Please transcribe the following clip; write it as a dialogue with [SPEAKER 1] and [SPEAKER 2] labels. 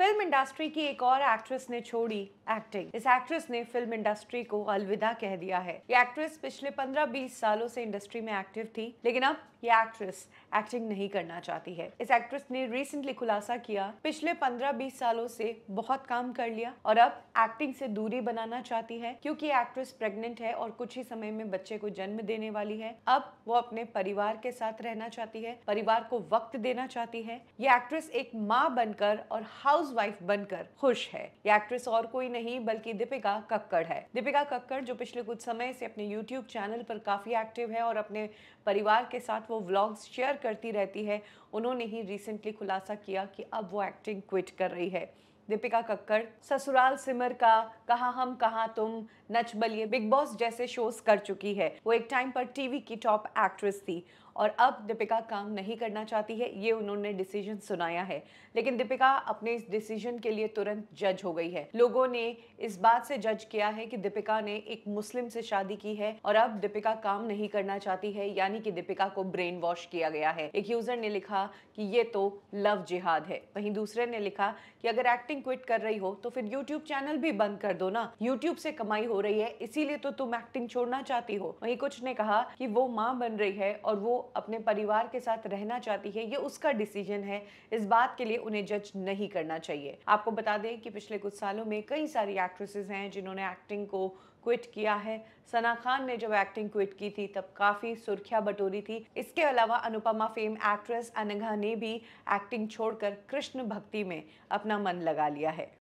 [SPEAKER 1] film industry की एक और एक्ट्रेस ने छोड़ी एक्टिंग इस एक्ट्रेस ने फिल्म इंडस्ट्री को अलविदा कह दिया है ये एक्ट्रेस पिछले 15-20 सालों से इंडस्ट्री में एक्टिव थी लेकिन अब ये एक्ट्रेस एक्टिंग नहीं करना चाहती है इस एक्ट्रेस ने रिसेंटली खुलासा किया पिछले 15-20 सालों से बहुत काम कर लिया और अब एक्टिंग से दूरी बनाना चाहती है क्योंकि एक्ट्रेस प्रेग्नेंट है और कुछ ही समय में बच्चे को जन्म देने वाली है अब वो अपने परिवार के साथ रहना चाहती है परिवार को वक्त देना चाहती है ये एक्ट्रेस एक माँ बनकर और हाउस हाउसवाइफ बनकर खुश है ये एक्ट्रेस और कोई नहीं बल्कि दीपिका कक्कड़ है दीपिका कक्कड़ जो पिछले कुछ समय से अपने यूट्यूब चैनल पर काफ़ी एक्टिव है और अपने परिवार के साथ वो व्लॉग्स शेयर करती रहती है उन्होंने ही रिसेंटली खुलासा किया कि अब वो एक्टिंग क्विट कर रही है दीपिका कक्कड़ ससुराल सिमर का कहा हम कहा तुम नच बलिए बिग बॉस जैसे शोज कर चुकी है वो एक टाइम पर टीवी की टॉप एक्ट्रेस थी और अब दीपिका काम नहीं करना चाहती है ये उन्होंने डिसीजन सुनाया है लेकिन दीपिका अपने इस डिसीजन के लिए तुरंत जज हो गई है लोगों ने इस बात से जज किया है कि दीपिका ने एक मुस्लिम से शादी की है और अब दीपिका काम नहीं करना चाहती है यानी कि दीपिका को ब्रेन वॉश किया गया है एक यूजर ने लिखा कि ये तो लव जिहाद है वहीं दूसरे ने लिखा कि अगर एक्टिंग क्विट कर रही हो तो फिर यूट्यूब चैनल भी बंद कर दो ना यूट्यूब से कमाई हो रही है इसीलिए तो तुम एक्टिंग छोड़ना चाहती हो वहीं कुछ ने कहा कि वो माँ बन रही है और वो अपने परिवार के साथ रहना चाहती है ये उसका डिसीजन है इस बात के लिए उन्हें जज नहीं करना चाहिए आपको बता दें कि पिछले कुछ सालों में कई सारी एक्ट्रेसेस हैं जिन्होंने एक्टिंग को क्विट किया है सना खान ने जब एक्टिंग क्विट की थी तब काफ़ी सुर्खियां बटोरी थी इसके अलावा अनुपमा फेम एक्ट्रेस अनघा ने भी एक्टिंग छोड़कर कृष्ण भक्ति में अपना मन लगा लिया है